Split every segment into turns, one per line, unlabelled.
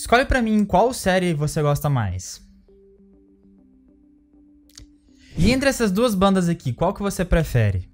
Escolhe para mim qual série você gosta mais. E entre essas duas bandas aqui, qual que você prefere?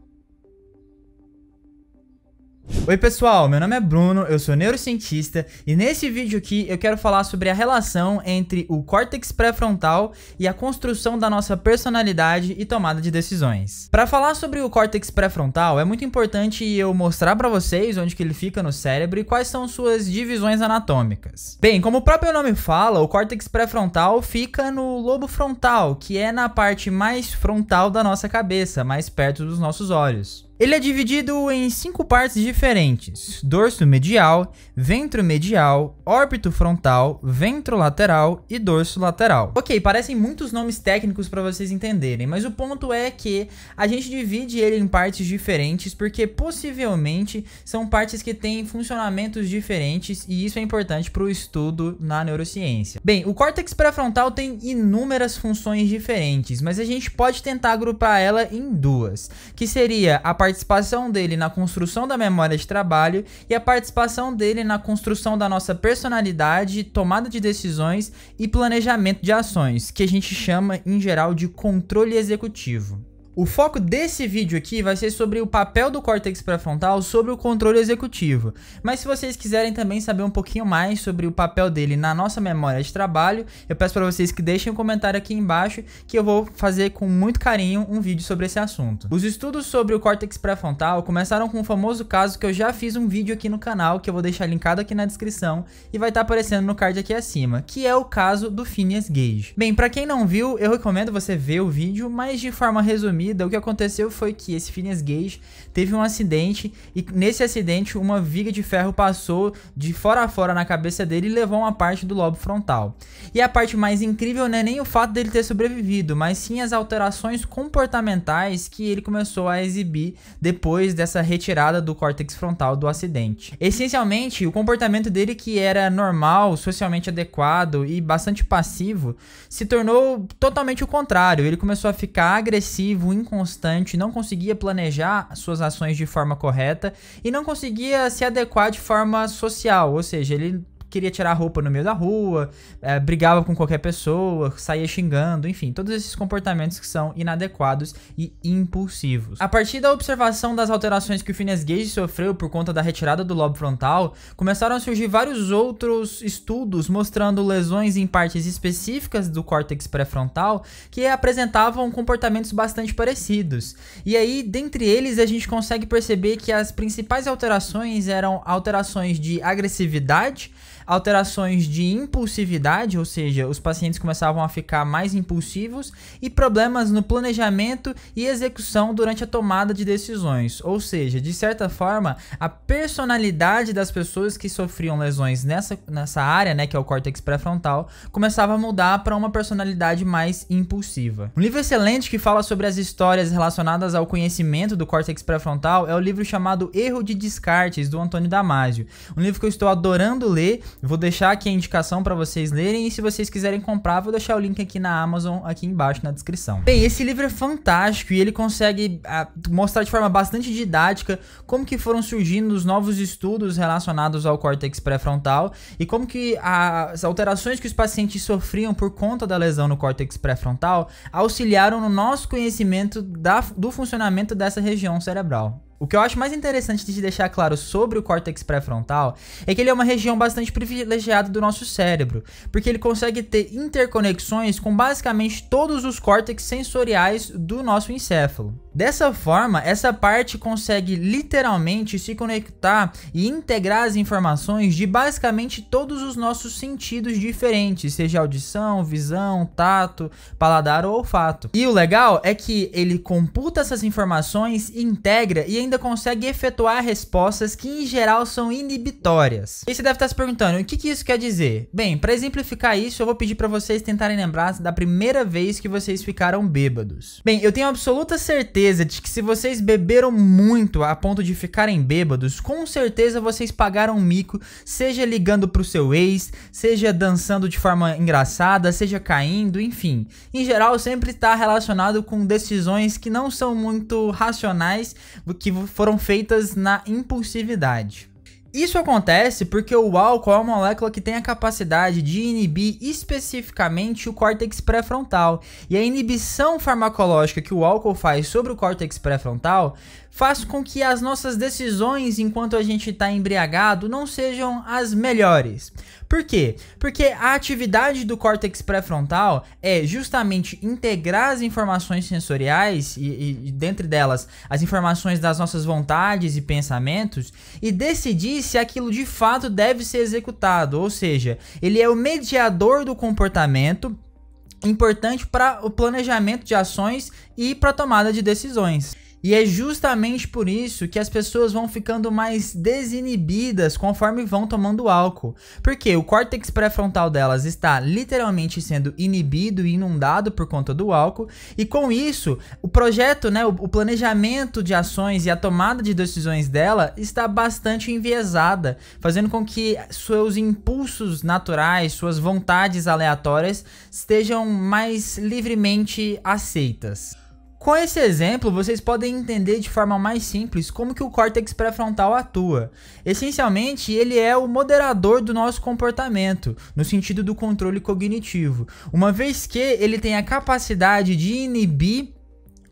Oi pessoal, meu nome é Bruno, eu sou neurocientista e nesse vídeo aqui eu quero falar sobre a relação entre o córtex pré-frontal e a construção da nossa personalidade e tomada de decisões. Para falar sobre o córtex pré-frontal, é muito importante eu mostrar para vocês onde que ele fica no cérebro e quais são suas divisões anatômicas. Bem, como o próprio nome fala, o córtex pré-frontal fica no lobo frontal, que é na parte mais frontal da nossa cabeça, mais perto dos nossos olhos. Ele é dividido em cinco partes diferentes: dorso medial, ventro medial, órbito frontal, ventro lateral e dorso lateral. Ok, parecem muitos nomes técnicos para vocês entenderem, mas o ponto é que a gente divide ele em partes diferentes porque possivelmente são partes que têm funcionamentos diferentes e isso é importante para o estudo na neurociência. Bem, o córtex pré-frontal tem inúmeras funções diferentes, mas a gente pode tentar agrupar ela em duas, que seria a parte participação dele na construção da memória de trabalho e a participação dele na construção da nossa personalidade, tomada de decisões e planejamento de ações, que a gente chama em geral de controle executivo. O foco desse vídeo aqui vai ser sobre o papel do córtex pré-frontal sobre o controle executivo, mas se vocês quiserem também saber um pouquinho mais sobre o papel dele na nossa memória de trabalho, eu peço para vocês que deixem um comentário aqui embaixo que eu vou fazer com muito carinho um vídeo sobre esse assunto. Os estudos sobre o córtex pré-frontal começaram com um famoso caso que eu já fiz um vídeo aqui no canal, que eu vou deixar linkado aqui na descrição e vai estar tá aparecendo no card aqui acima, que é o caso do Phineas Gage. Bem, para quem não viu, eu recomendo você ver o vídeo, mas de forma resumida o que aconteceu foi que esse Phineas Gage teve um acidente e nesse acidente uma viga de ferro passou de fora a fora na cabeça dele e levou uma parte do lobo frontal. E a parte mais incrível não é nem o fato dele ter sobrevivido, mas sim as alterações comportamentais que ele começou a exibir depois dessa retirada do córtex frontal do acidente. Essencialmente, o comportamento dele que era normal, socialmente adequado e bastante passivo, se tornou totalmente o contrário. Ele começou a ficar agressivo, inconstante, não conseguia planejar suas ações de forma correta e não conseguia se adequar de forma social, ou seja, ele queria tirar a roupa no meio da rua, é, brigava com qualquer pessoa, saía xingando, enfim, todos esses comportamentos que são inadequados e impulsivos. A partir da observação das alterações que o Phineas Gage sofreu por conta da retirada do lobo frontal, começaram a surgir vários outros estudos mostrando lesões em partes específicas do córtex pré-frontal que apresentavam comportamentos bastante parecidos. E aí, dentre eles, a gente consegue perceber que as principais alterações eram alterações de agressividade, alterações de impulsividade, ou seja, os pacientes começavam a ficar mais impulsivos, e problemas no planejamento e execução durante a tomada de decisões. Ou seja, de certa forma, a personalidade das pessoas que sofriam lesões nessa, nessa área, né, que é o córtex pré-frontal, começava a mudar para uma personalidade mais impulsiva. Um livro excelente que fala sobre as histórias relacionadas ao conhecimento do córtex pré-frontal é o livro chamado Erro de Descartes, do Antônio Damasio. Um livro que eu estou adorando ler Vou deixar aqui a indicação para vocês lerem e se vocês quiserem comprar, vou deixar o link aqui na Amazon, aqui embaixo na descrição. Bem, esse livro é fantástico e ele consegue a, ah, mostrar de forma bastante didática como que foram surgindo os novos estudos relacionados ao córtex pré-frontal e como que a, as alterações que os pacientes sofriam por conta da lesão no córtex pré-frontal auxiliaram no nosso conhecimento da, do funcionamento dessa região cerebral. O que eu acho mais interessante de deixar claro sobre o córtex pré-frontal é que ele é uma região bastante privilegiada do nosso cérebro, porque ele consegue ter interconexões com basicamente todos os córtex sensoriais do nosso encéfalo. Dessa forma, essa parte consegue literalmente se conectar e integrar as informações de basicamente todos os nossos sentidos diferentes, seja audição, visão, tato, paladar ou olfato. E o legal é que ele computa essas informações, integra e ainda consegue efetuar respostas que em geral são inibitórias. E você deve estar se perguntando, o que, que isso quer dizer? Bem, para exemplificar isso, eu vou pedir para vocês tentarem lembrar da primeira vez que vocês ficaram bêbados. Bem, eu tenho absoluta certeza de que se vocês beberam muito a ponto de ficarem bêbados, com certeza vocês pagaram um mico, seja ligando pro seu ex, seja dançando de forma engraçada, seja caindo, enfim. Em geral, sempre está relacionado com decisões que não são muito racionais, que foram feitas na impulsividade. Isso acontece porque o álcool é uma molécula que tem a capacidade de inibir especificamente o córtex pré-frontal, e a inibição farmacológica que o álcool faz sobre o córtex pré-frontal faz com que as nossas decisões enquanto a gente está embriagado não sejam as melhores. Por quê? Porque a atividade do córtex pré-frontal é justamente integrar as informações sensoriais e, e, e, dentre delas as informações das nossas vontades e pensamentos e decidir se aquilo de fato deve ser executado, ou seja, ele é o mediador do comportamento importante para o planejamento de ações e para a tomada de decisões. E é justamente por isso que as pessoas vão ficando mais desinibidas conforme vão tomando álcool, porque o córtex pré-frontal delas está literalmente sendo inibido e inundado por conta do álcool, e com isso, o projeto, né, o, o planejamento de ações e a tomada de decisões dela está bastante enviesada, fazendo com que seus impulsos naturais, suas vontades aleatórias estejam mais livremente aceitas. Com esse exemplo, vocês podem entender de forma mais simples como que o córtex pré-frontal atua. Essencialmente, ele é o moderador do nosso comportamento, no sentido do controle cognitivo, uma vez que ele tem a capacidade de inibir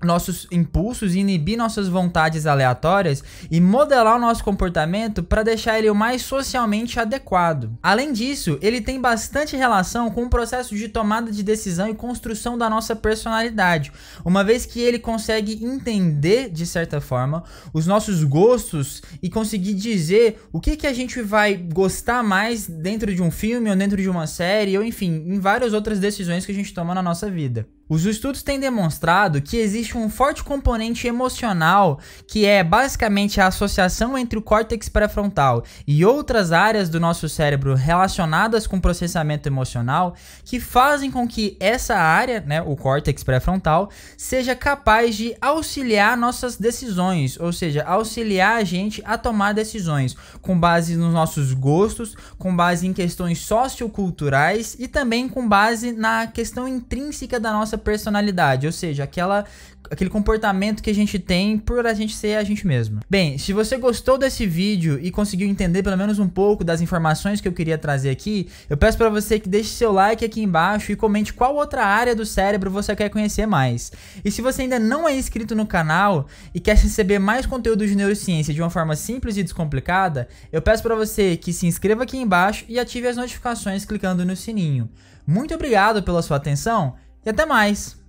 nossos impulsos, inibir nossas vontades aleatórias e modelar o nosso comportamento para deixar ele o mais socialmente adequado. Além disso, ele tem bastante relação com o processo de tomada de decisão e construção da nossa personalidade, uma vez que ele consegue entender, de certa forma, os nossos gostos e conseguir dizer o que, que a gente vai gostar mais dentro de um filme ou dentro de uma série ou enfim, em várias outras decisões que a gente toma na nossa vida. Os estudos têm demonstrado que existe um forte componente emocional, que é basicamente a associação entre o córtex pré-frontal e outras áreas do nosso cérebro relacionadas com processamento emocional, que fazem com que essa área, né, o córtex pré-frontal, seja capaz de auxiliar nossas decisões, ou seja, auxiliar a gente a tomar decisões com base nos nossos gostos, com base em questões socioculturais e também com base na questão intrínseca da nossa personalidade, ou seja, aquela aquele comportamento que a gente tem por a gente ser a gente mesmo. Bem, se você gostou desse vídeo e conseguiu entender pelo menos um pouco das informações que eu queria trazer aqui, eu peço para você que deixe seu like aqui embaixo e comente qual outra área do cérebro você quer conhecer mais. E se você ainda não é inscrito no canal e quer receber mais conteúdo de neurociência de uma forma simples e descomplicada, eu peço para você que se inscreva aqui embaixo e ative as notificações clicando no sininho. Muito obrigado pela sua atenção. E até mais!